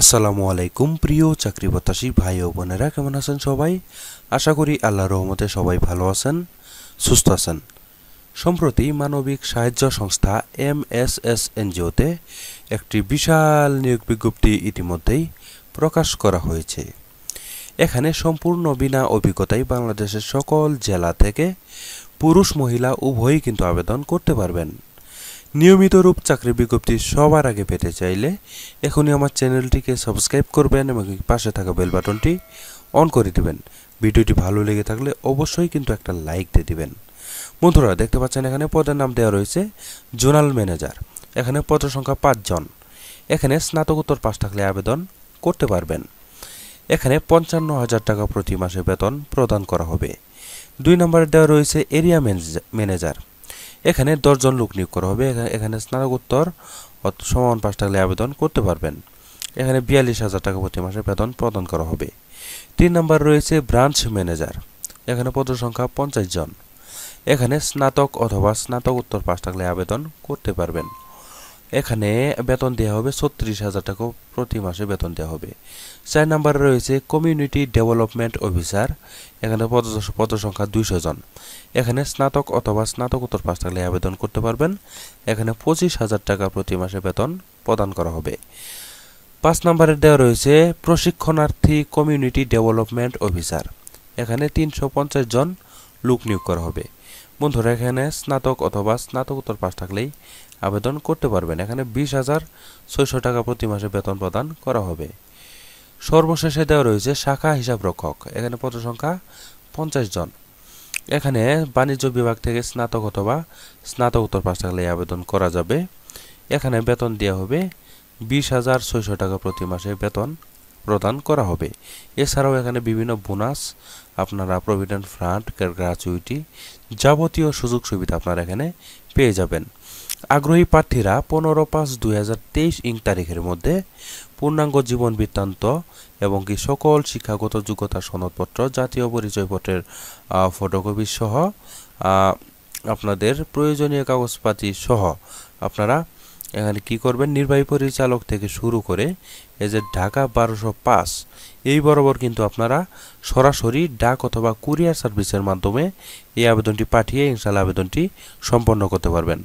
আসসালামু আলাইকুম প্রিয় চাকরি প্রত্যাশী ভাই ও বোনেরা কেমন আছেন সবাই আশা করি আল্লাহ রহমতে সবাই ভালো আছেন সুস্থ আছেন সম্প্রতি মানবিক সাহায্য সংস্থা এম এস এস এনজিওতে একটি বিশাল নিয়োগ বিজ্ঞপ্তি ইতিমধ্যেই প্রকাশ করা হয়েছে এখানে সম্পূর্ণ বিনা অভিজ্ঞতায় বাংলাদেশের সকল জেলা থেকে পুরুষ মহিলা উভয়ই কিন্তু আবেদন করতে পারবেন নিয়মিত রূপ চাকরি বিজ্ঞপ্তি সবার আগে পেতে চাইলে এখনই আমার চ্যানেলটিকে সাবস্ক্রাইব করবেন এবং পাশে থাকা বেল বাটনটি অন করে দেবেন ভিডিওটি ভালো লেগে থাকলে অবশ্যই কিন্তু একটা লাইক দিয়ে দেবেন বন্ধুরা দেখতে পাচ্ছেন এখানে পদের নাম দেওয়া রয়েছে জোনাল ম্যানেজার এখানে পদের সংখ্যা পাঁচজন এখানে স্নাতকোত্তর পাশ থাকলে আবেদন করতে পারবেন এখানে পঞ্চান্ন হাজার টাকা প্রতি মাসে বেতন প্রদান করা হবে দুই নম্বরে দেওয়া রয়েছে এরিয়া ম্যানেজার এখানে দশজন লোক নিয়োগ করা হবে এখানে স্নাতকোত্তর সমান পাশ থাকলে আবেদন করতে পারবেন এখানে বিয়াল্লিশ হাজার টাকা প্রতি মাসে বেতন প্রদান করা হবে তিন নম্বর রয়েছে ব্রাঞ্চ ম্যানেজার এখানে পদসংখ্যা সংখ্যা পঞ্চাশ জন এখানে স্নাতক অথবা স্নাতকোত্তর পাশ থাকলে আবেদন করতে পারবেন এখানে বেতন দেওয়া হবে ছত্রিশ হাজার টাকা প্রতি মাসে বেতন দেওয়া হবে চার নাম্বারে রয়েছে কমিউনিটি ডেভেলপমেন্ট অফিসার এখানে পদসংখ্যা দুইশো জন এখানে স্নাতক অথবা স্নাতকোত্তর পাশ থাকলে আবেদন করতে পারবেন এখানে পঁচিশ হাজার টাকা প্রতি মাসে বেতন প্রদান করা হবে পাঁচ নাম্বারের দেওয়া রয়েছে প্রশিক্ষণার্থী কমিউনিটি ডেভেলপমেন্ট অফিসার এখানে তিনশো পঞ্চাশ জন লোক নিয়োগ করা হবে বন্ধুরা এখানে স্নাতক অথবা স্নাতকোত্তর পাশ থাকলেই আবেদন করতে পারবেন এখানে বিশ হাজার ছয়শো টাকা প্রতি মাসে বেতন প্রদান করা হবে সর্বশেষে দেওয়া রয়েছে শাখা হিসাবরক্ষক এখানে সংখ্যা পঞ্চাশ জন এখানে বাণিজ্য বিভাগ থেকে স্নাতক অথবা স্নাতকোত্তর পাশ থাকলেই আবেদন করা যাবে এখানে বেতন দেওয়া হবে বিশ হাজার ছয়শো টাকা প্রতি মাসে বেতন প্রদান করা হবে এছাড়াও এখানে বিভিন্ন বোনাস আপনারা প্রভিডেন্ট ফান্ড গ্রাচুইটি যাবতীয় সুযোগ সুবিধা আপনারা এখানে পেয়ে যাবেন আগ্রহী প্রার্থীরা পনেরো পাঁচ দুই হাজার তেইশ ইং তারিখের মধ্যে পূর্ণাঙ্গ জীবন বৃত্তান্ত এবং কি সকল শিক্ষাগত যোগ্যতা সনদপত্র জাতীয় পরিচয়পত্রের ফটোকপি সহ আপনাদের প্রয়োজনীয় কাগজপাতি সহ আপনারা এখানে কি করবেন নির্বাহী পরিচালক থেকে শুরু করে এই যে ঢাকা বারোশো পাঁচ এই বরাবর কিন্তু আপনারা সরাসরি ডাক অথবা কুরিয়ার সার্ভিসের মাধ্যমে এই আবেদনটি পাঠিয়ে ইনশাল্লাহ আবেদনটি সম্পন্ন করতে পারবেন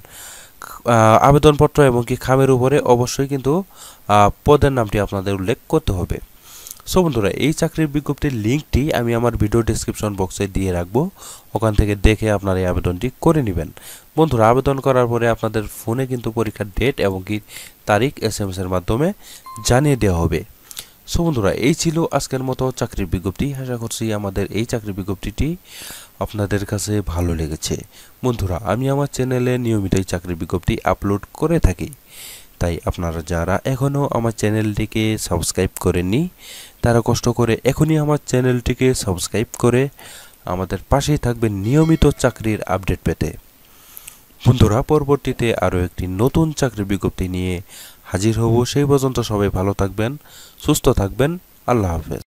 আবেদনপত্র এবং কি খামের উপরে অবশ্যই কিন্তু পদের নামটি আপনাদের উল্লেখ করতে হবে সো বন্ধুরা এই চাকরির বিজ্ঞপ্তির লিঙ্কটি আমি আমার ভিডিও ডিসক্রিপশন বক্সে দিয়ে রাখবো ওখান থেকে দেখে আপনারা এই আবেদনটি করে নেবেন বন্ধুরা আবেদন করার পরে আপনাদের ফোনে কিন্তু পরীক্ষার ডেট এবং কি তারিখ এস এম এর মাধ্যমে জানিয়ে দেওয়া হবে সো বন্ধুরা এই ছিল আজকের মতো চাকরির বিজ্ঞপ্তি আশা করছি আমাদের এই চাকরির বিজ্ঞপ্তিটি আপনাদের কাছে ভালো লেগেছে বন্ধুরা আমি আমার চ্যানেলে নিয়মিতই চাকরির বিজ্ঞপ্তি আপলোড করে থাকি তাই আপনারা যারা এখনও আমার চ্যানেলটিকে সাবস্ক্রাইব করেননি তারা কষ্ট করে এখনই আমার চ্যানেলটিকে সাবস্ক্রাইব করে আমাদের পাশেই থাকবেন নিয়মিত চাকরির আপডেট পেতে বন্ধুরা পরবর্তীতে আরও একটি নতুন চাকরির বিজ্ঞপ্তি নিয়ে হাজির হব সেই পর্যন্ত সবাই ভালো থাকবেন সুস্থ থাকবেন আল্লাহ হাফেজ